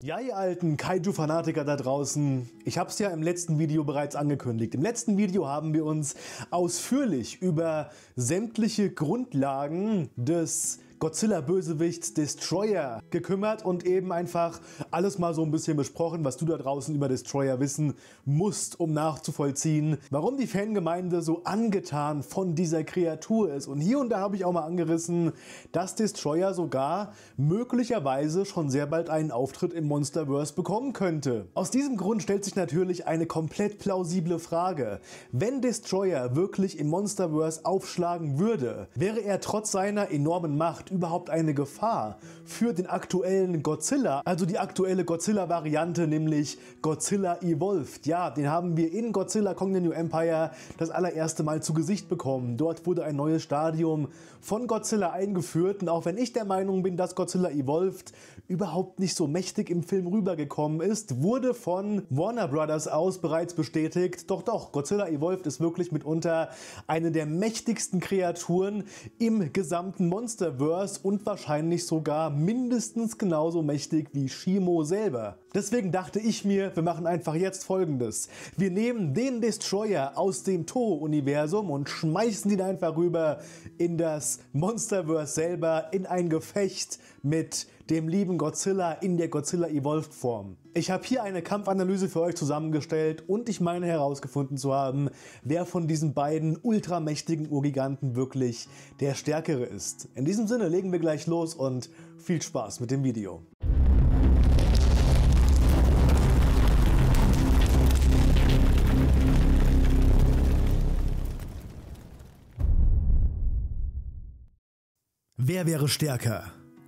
Ja, ihr alten Kaiju-Fanatiker da draußen, ich habe es ja im letzten Video bereits angekündigt. Im letzten Video haben wir uns ausführlich über sämtliche Grundlagen des Godzilla-Bösewicht Destroyer gekümmert und eben einfach alles mal so ein bisschen besprochen, was du da draußen über Destroyer wissen musst, um nachzuvollziehen, warum die Fangemeinde so angetan von dieser Kreatur ist. Und hier und da habe ich auch mal angerissen, dass Destroyer sogar möglicherweise schon sehr bald einen Auftritt im Monsterverse bekommen könnte. Aus diesem Grund stellt sich natürlich eine komplett plausible Frage. Wenn Destroyer wirklich im Monsterverse aufschlagen würde, wäre er trotz seiner enormen Macht ernsthaft überhaupt eine Gefahr für den aktuellen Godzilla, also die aktuelle Godzilla-Variante, nämlich Godzilla Evolved. Ja, den haben wir in Godzilla Kong the New Empire das allererste Mal zu Gesicht bekommen. Dort wurde ein neues Stadium von Godzilla eingeführt und auch wenn ich der Meinung bin, dass Godzilla Evolved überhaupt nicht so mächtig im Film rübergekommen ist, wurde von Warner Brothers aus bereits bestätigt, doch doch, Godzilla Evolved ist wirklich mitunter eine der mächtigsten Kreaturen im gesamten Monsterverse Verse und wahrscheinlich sogar mindestens genauso mächtig wie Shimo selber. Deswegen dachte ich mir, wir machen einfach jetzt folgendes. Wir nehmen den Destroyer aus dem Toho-Universum und schmeißen ihn einfach rüber in das Monsterverse selber, in ein Gefecht mit dem lieben Godzilla in der Godzilla Evolved Form. Ich habe hier eine Kampfanalyse für euch zusammengestellt und ich meine herausgefunden zu haben, wer von diesen beiden ultramächtigen Urgiganten wirklich der Stärkere ist. In diesem Sinne legen wir gleich los und viel Spaß mit dem Video. Wer wäre stärker?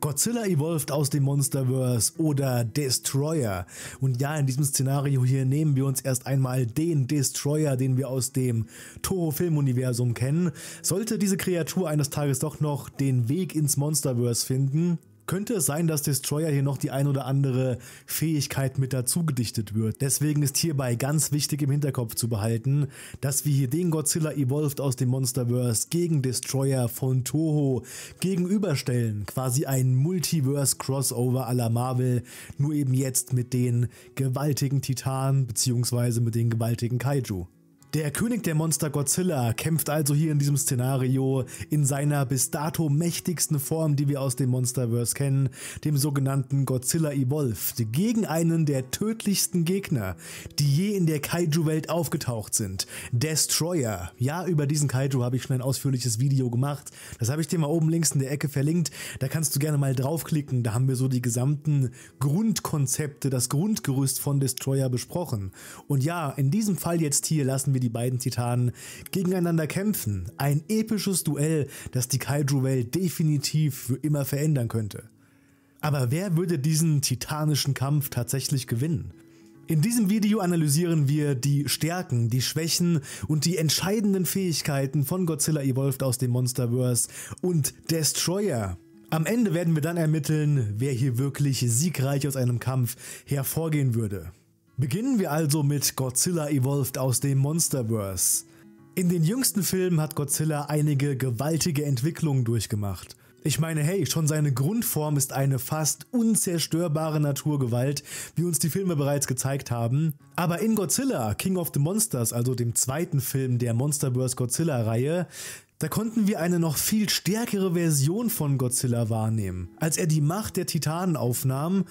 Godzilla evolved aus dem Monsterverse oder Destroyer. Und ja, in diesem Szenario hier nehmen wir uns erst einmal den Destroyer, den wir aus dem Toho-Filmuniversum kennen. Sollte diese Kreatur eines Tages doch noch den Weg ins Monsterverse finden, könnte es sein, dass Destroyer hier noch die ein oder andere Fähigkeit mit dazu gedichtet wird. Deswegen ist hierbei ganz wichtig im Hinterkopf zu behalten, dass wir hier den Godzilla Evolved aus dem Monsterverse gegen Destroyer von Toho gegenüberstellen. Quasi ein Multiverse-Crossover à la Marvel, nur eben jetzt mit den gewaltigen Titanen bzw. mit den gewaltigen Kaiju. Der König der Monster Godzilla kämpft also hier in diesem Szenario in seiner bis dato mächtigsten Form, die wir aus dem Monsterverse kennen, dem sogenannten Godzilla Evolved, gegen einen der tödlichsten Gegner, die je in der Kaiju-Welt aufgetaucht sind, Destroyer. Ja, über diesen Kaiju habe ich schon ein ausführliches Video gemacht, das habe ich dir mal oben links in der Ecke verlinkt, da kannst du gerne mal draufklicken, da haben wir so die gesamten Grundkonzepte, das Grundgerüst von Destroyer besprochen. Und ja, in diesem Fall jetzt hier lassen wir die die beiden Titanen gegeneinander kämpfen. Ein episches Duell, das die Kaiju-Welt definitiv für immer verändern könnte. Aber wer würde diesen titanischen Kampf tatsächlich gewinnen? In diesem Video analysieren wir die Stärken, die Schwächen und die entscheidenden Fähigkeiten von Godzilla Evolved aus dem Monsterverse und Destroyer. Am Ende werden wir dann ermitteln, wer hier wirklich siegreich aus einem Kampf hervorgehen würde. Beginnen wir also mit Godzilla Evolved aus dem Monsterverse. In den jüngsten Filmen hat Godzilla einige gewaltige Entwicklungen durchgemacht. Ich meine, hey, schon seine Grundform ist eine fast unzerstörbare Naturgewalt, wie uns die Filme bereits gezeigt haben. Aber in Godzilla, King of the Monsters, also dem zweiten Film der Monsterverse Godzilla-Reihe, da konnten wir eine noch viel stärkere Version von Godzilla wahrnehmen. Als er die Macht der Titanen aufnahm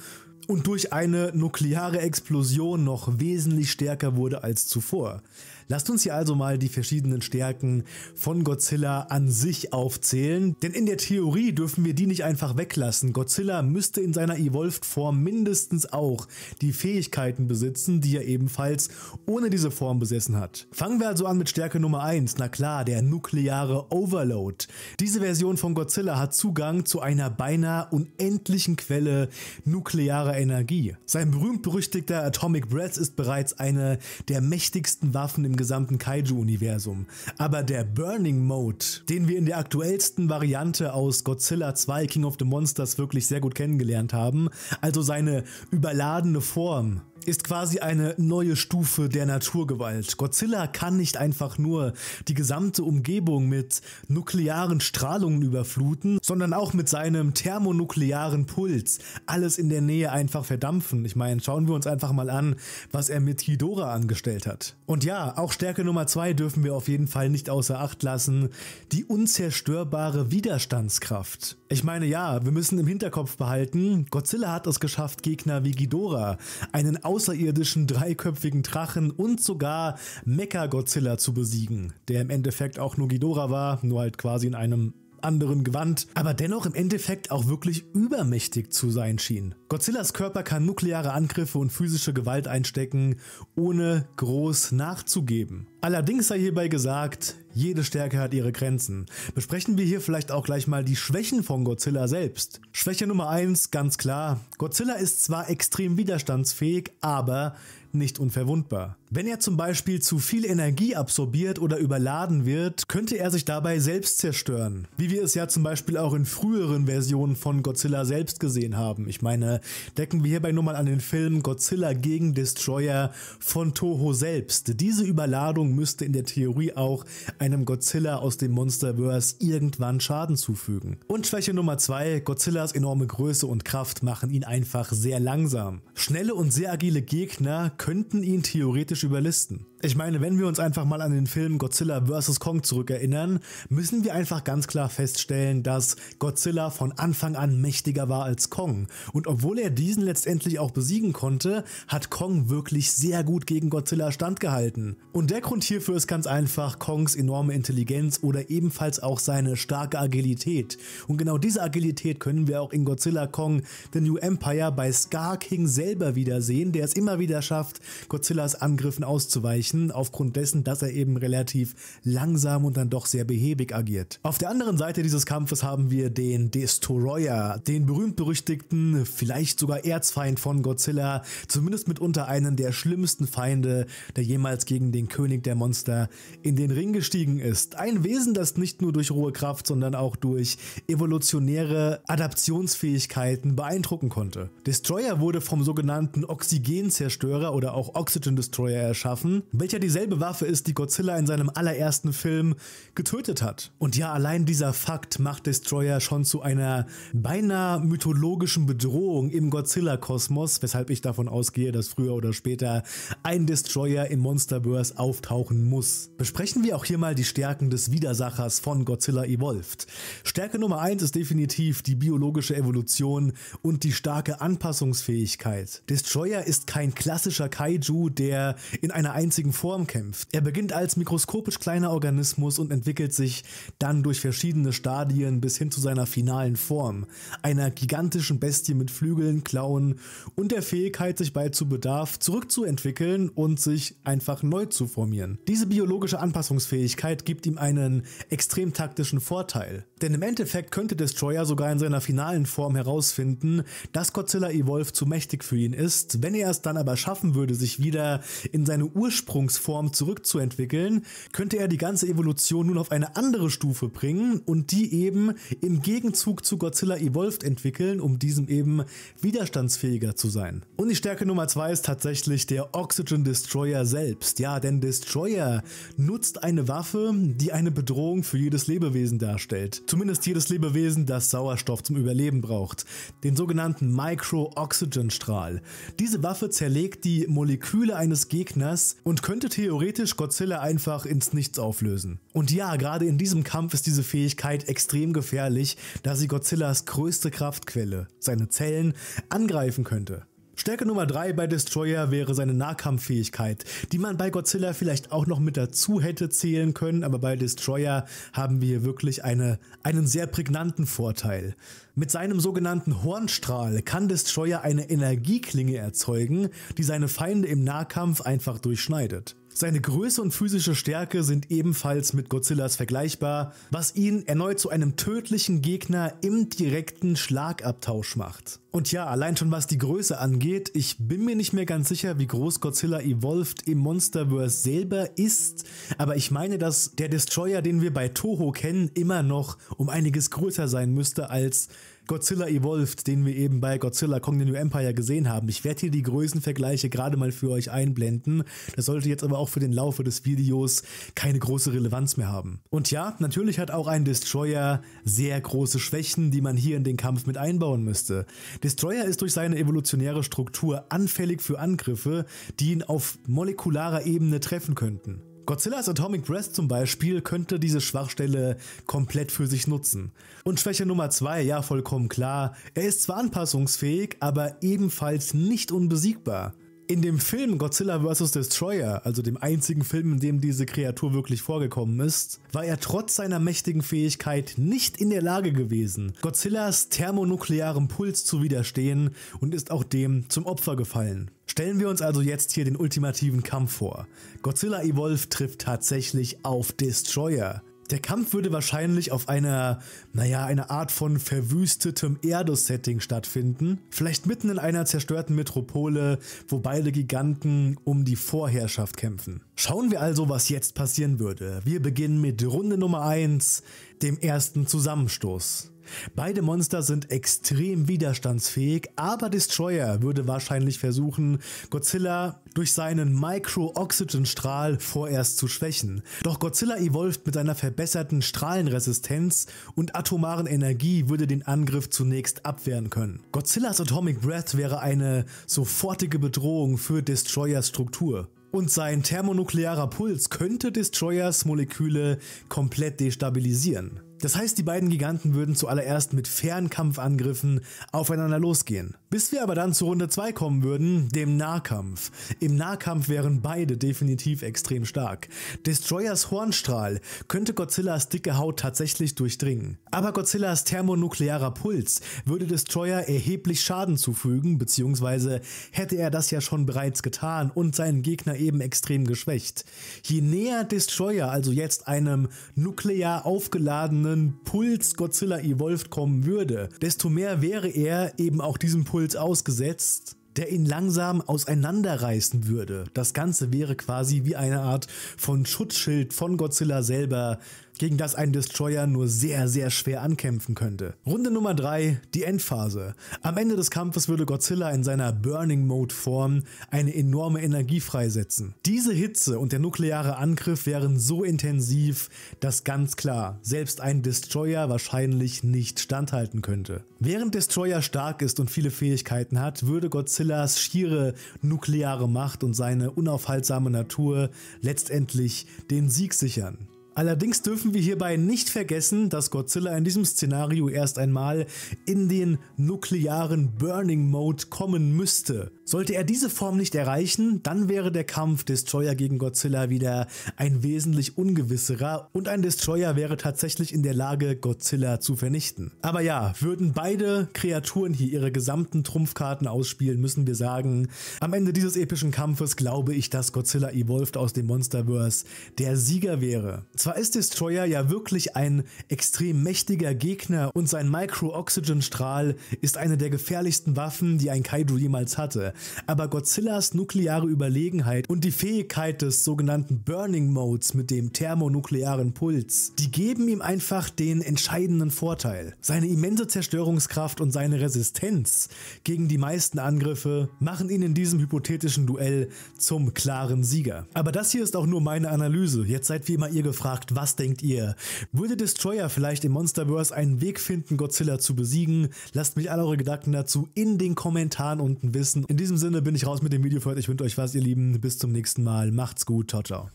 und durch eine nukleare Explosion noch wesentlich stärker wurde als zuvor. Lasst uns hier also mal die verschiedenen Stärken von Godzilla an sich aufzählen, denn in der Theorie dürfen wir die nicht einfach weglassen. Godzilla müsste in seiner Evolved Form mindestens auch die Fähigkeiten besitzen, die er ebenfalls ohne diese Form besessen hat. Fangen wir also an mit Stärke Nummer 1, na klar, der nukleare Overload. Diese Version von Godzilla hat Zugang zu einer beinahe unendlichen Quelle nuklearer Energie. Sein berühmt-berüchtigter Atomic Breath ist bereits eine der mächtigsten Waffen im im gesamten Kaiju-Universum. Aber der Burning Mode, den wir in der aktuellsten Variante aus Godzilla 2 King of the Monsters wirklich sehr gut kennengelernt haben, also seine überladene Form, ist quasi eine neue Stufe der Naturgewalt. Godzilla kann nicht einfach nur die gesamte Umgebung mit nuklearen Strahlungen überfluten, sondern auch mit seinem thermonuklearen Puls alles in der Nähe einfach verdampfen. Ich meine, schauen wir uns einfach mal an, was er mit Hidora angestellt hat. Und ja, auch Stärke Nummer zwei dürfen wir auf jeden Fall nicht außer Acht lassen, die unzerstörbare Widerstandskraft. Ich meine, ja, wir müssen im Hinterkopf behalten, Godzilla hat es geschafft, Gegner wie Ghidorah, einen außerirdischen dreiköpfigen Drachen und sogar Mecha-Godzilla zu besiegen, der im Endeffekt auch nur Ghidorah war, nur halt quasi in einem anderen Gewand, aber dennoch im Endeffekt auch wirklich übermächtig zu sein schien. Godzillas Körper kann nukleare Angriffe und physische Gewalt einstecken, ohne groß nachzugeben. Allerdings sei hierbei gesagt, jede Stärke hat ihre Grenzen. Besprechen wir hier vielleicht auch gleich mal die Schwächen von Godzilla selbst. Schwäche Nummer 1, ganz klar. Godzilla ist zwar extrem widerstandsfähig, aber nicht unverwundbar. Wenn er zum Beispiel zu viel Energie absorbiert oder überladen wird, könnte er sich dabei selbst zerstören. Wie wir es ja zum Beispiel auch in früheren Versionen von Godzilla selbst gesehen haben. Ich meine, decken wir hierbei nur mal an den Film Godzilla gegen Destroyer von Toho selbst. Diese Überladung müsste in der Theorie auch einem Godzilla aus dem Monsterverse irgendwann Schaden zufügen. Und Schwäche Nummer 2, Godzillas enorme Größe und Kraft machen ihn einfach sehr langsam. Schnelle und sehr agile Gegner könnten ihn theoretisch überlisten. Ich meine, wenn wir uns einfach mal an den Film Godzilla vs. Kong zurückerinnern, müssen wir einfach ganz klar feststellen, dass Godzilla von Anfang an mächtiger war als Kong. Und obwohl er diesen letztendlich auch besiegen konnte, hat Kong wirklich sehr gut gegen Godzilla standgehalten. Und der Grund hierfür ist ganz einfach Kongs enorme Intelligenz oder ebenfalls auch seine starke Agilität. Und genau diese Agilität können wir auch in Godzilla Kong The New Empire bei Scar King selber wiedersehen, der es immer wieder schafft, Godzillas Angriffen auszuweichen. Zeichen, aufgrund dessen, dass er eben relativ langsam und dann doch sehr behäbig agiert. Auf der anderen Seite dieses Kampfes haben wir den Destroyer, den berühmt-berüchtigten, vielleicht sogar Erzfeind von Godzilla, zumindest mitunter einen der schlimmsten Feinde, der jemals gegen den König der Monster in den Ring gestiegen ist. Ein Wesen, das nicht nur durch rohe Kraft, sondern auch durch evolutionäre Adaptionsfähigkeiten beeindrucken konnte. Destroyer wurde vom sogenannten Oxygenzerstörer oder auch Oxygen Destroyer erschaffen, welcher dieselbe Waffe ist, die Godzilla in seinem allerersten Film getötet hat. Und ja, allein dieser Fakt macht Destroyer schon zu einer beinahe mythologischen Bedrohung im Godzilla-Kosmos, weshalb ich davon ausgehe, dass früher oder später ein Destroyer in Monsterverse auftauchen muss. Besprechen wir auch hier mal die Stärken des Widersachers von Godzilla Evolved. Stärke Nummer 1 ist definitiv die biologische Evolution und die starke Anpassungsfähigkeit. Destroyer ist kein klassischer Kaiju, der in einer einzigen Form kämpft. Er beginnt als mikroskopisch kleiner Organismus und entwickelt sich dann durch verschiedene Stadien bis hin zu seiner finalen Form, einer gigantischen Bestie mit Flügeln, Klauen und der Fähigkeit, sich bei zu Bedarf zurückzuentwickeln und sich einfach neu zu formieren. Diese biologische Anpassungsfähigkeit gibt ihm einen extrem taktischen Vorteil. Denn im Endeffekt könnte Destroyer sogar in seiner finalen Form herausfinden, dass Godzilla Evolve zu mächtig für ihn ist, wenn er es dann aber schaffen würde, sich wieder in seine Ursprung Ursprungsform zurückzuentwickeln, könnte er die ganze Evolution nun auf eine andere Stufe bringen und die eben im Gegenzug zu Godzilla Evolved entwickeln, um diesem eben widerstandsfähiger zu sein. Und die Stärke Nummer zwei ist tatsächlich der Oxygen Destroyer selbst. Ja, denn Destroyer nutzt eine Waffe, die eine Bedrohung für jedes Lebewesen darstellt. Zumindest jedes Lebewesen, das Sauerstoff zum Überleben braucht. Den sogenannten Micro-Oxygen-Strahl. Diese Waffe zerlegt die Moleküle eines Gegners und könnte theoretisch Godzilla einfach ins Nichts auflösen. Und ja, gerade in diesem Kampf ist diese Fähigkeit extrem gefährlich, da sie Godzillas größte Kraftquelle, seine Zellen, angreifen könnte. Stärke Nummer 3 bei Destroyer wäre seine Nahkampffähigkeit, die man bei Godzilla vielleicht auch noch mit dazu hätte zählen können, aber bei Destroyer haben wir wirklich eine, einen sehr prägnanten Vorteil. Mit seinem sogenannten Hornstrahl kann Destroyer eine Energieklinge erzeugen, die seine Feinde im Nahkampf einfach durchschneidet. Seine Größe und physische Stärke sind ebenfalls mit Godzillas vergleichbar, was ihn erneut zu einem tödlichen Gegner im direkten Schlagabtausch macht. Und ja, allein schon was die Größe angeht, ich bin mir nicht mehr ganz sicher, wie groß Godzilla Evolved im Monsterverse selber ist, aber ich meine, dass der Destroyer, den wir bei Toho kennen, immer noch um einiges größer sein müsste als Godzilla Evolved, den wir eben bei Godzilla Kong the New Empire gesehen haben. Ich werde hier die Größenvergleiche gerade mal für euch einblenden. Das sollte jetzt aber auch für den Laufe des Videos keine große Relevanz mehr haben. Und ja, natürlich hat auch ein Destroyer sehr große Schwächen, die man hier in den Kampf mit einbauen müsste. Destroyer ist durch seine evolutionäre Struktur anfällig für Angriffe, die ihn auf molekularer Ebene treffen könnten. Godzillas Atomic Breath zum Beispiel könnte diese Schwachstelle komplett für sich nutzen. Und Schwäche Nummer 2, ja vollkommen klar, er ist zwar anpassungsfähig, aber ebenfalls nicht unbesiegbar in dem Film Godzilla vs. Destroyer, also dem einzigen Film, in dem diese Kreatur wirklich vorgekommen ist, war er trotz seiner mächtigen Fähigkeit nicht in der Lage gewesen, Godzillas thermonuklearem Puls zu widerstehen und ist auch dem zum Opfer gefallen. Stellen wir uns also jetzt hier den ultimativen Kampf vor. Godzilla Evolve trifft tatsächlich auf Destroyer. Der Kampf würde wahrscheinlich auf einer, naja, einer Art von verwüstetem Erdos-Setting stattfinden, vielleicht mitten in einer zerstörten Metropole, wo beide Giganten um die Vorherrschaft kämpfen. Schauen wir also, was jetzt passieren würde. Wir beginnen mit Runde Nummer 1, dem ersten Zusammenstoß. Beide Monster sind extrem widerstandsfähig, aber Destroyer würde wahrscheinlich versuchen, Godzilla durch seinen Micro-Oxygen-Strahl vorerst zu schwächen. Doch Godzilla evolved mit einer verbesserten Strahlenresistenz und atomaren Energie würde den Angriff zunächst abwehren können. Godzillas Atomic Breath wäre eine sofortige Bedrohung für Destroyers Struktur und sein thermonuklearer Puls könnte Destroyers Moleküle komplett destabilisieren. Das heißt, die beiden Giganten würden zuallererst mit Fernkampfangriffen aufeinander losgehen. Bis wir aber dann zur Runde 2 kommen würden, dem Nahkampf. Im Nahkampf wären beide definitiv extrem stark. Destroyers Hornstrahl könnte Godzillas dicke Haut tatsächlich durchdringen. Aber Godzillas thermonuklearer Puls würde Destroyer erheblich Schaden zufügen, beziehungsweise hätte er das ja schon bereits getan und seinen Gegner eben extrem geschwächt. Je näher Destroyer also jetzt einem nuklear aufgeladenen einen Puls Godzilla Evolved kommen würde, desto mehr wäre er eben auch diesem Puls ausgesetzt der ihn langsam auseinanderreißen würde. Das Ganze wäre quasi wie eine Art von Schutzschild von Godzilla selber, gegen das ein Destroyer nur sehr, sehr schwer ankämpfen könnte. Runde Nummer 3, die Endphase. Am Ende des Kampfes würde Godzilla in seiner Burning Mode Form eine enorme Energie freisetzen. Diese Hitze und der nukleare Angriff wären so intensiv, dass ganz klar selbst ein Destroyer wahrscheinlich nicht standhalten könnte. Während Destroyer stark ist und viele Fähigkeiten hat, würde Godzillas schiere nukleare Macht und seine unaufhaltsame Natur letztendlich den Sieg sichern. Allerdings dürfen wir hierbei nicht vergessen, dass Godzilla in diesem Szenario erst einmal in den nuklearen Burning Mode kommen müsste. Sollte er diese Form nicht erreichen, dann wäre der Kampf Destroyer gegen Godzilla wieder ein wesentlich ungewisserer und ein Destroyer wäre tatsächlich in der Lage, Godzilla zu vernichten. Aber ja, würden beide Kreaturen hier ihre gesamten Trumpfkarten ausspielen, müssen wir sagen, am Ende dieses epischen Kampfes glaube ich, dass Godzilla Evolved aus dem Monsterverse der Sieger wäre. Zwar ist Destroyer ja wirklich ein extrem mächtiger Gegner und sein Micro-Oxygen-Strahl ist eine der gefährlichsten Waffen, die ein Kaiju jemals hatte. Aber Godzillas nukleare Überlegenheit und die Fähigkeit des sogenannten Burning Modes mit dem thermonuklearen Puls, die geben ihm einfach den entscheidenden Vorteil. Seine immense Zerstörungskraft und seine Resistenz gegen die meisten Angriffe machen ihn in diesem hypothetischen Duell zum klaren Sieger. Aber das hier ist auch nur meine Analyse. Jetzt seid wie immer ihr gefragt, was denkt ihr? Würde Destroyer vielleicht im Monsterverse einen Weg finden, Godzilla zu besiegen? Lasst mich alle eure Gedanken dazu in den Kommentaren unten wissen. In diesem Sinne bin ich raus mit dem Video für heute. Ich wünsche euch was, ihr Lieben. Bis zum nächsten Mal. Macht's gut. Ciao, ciao.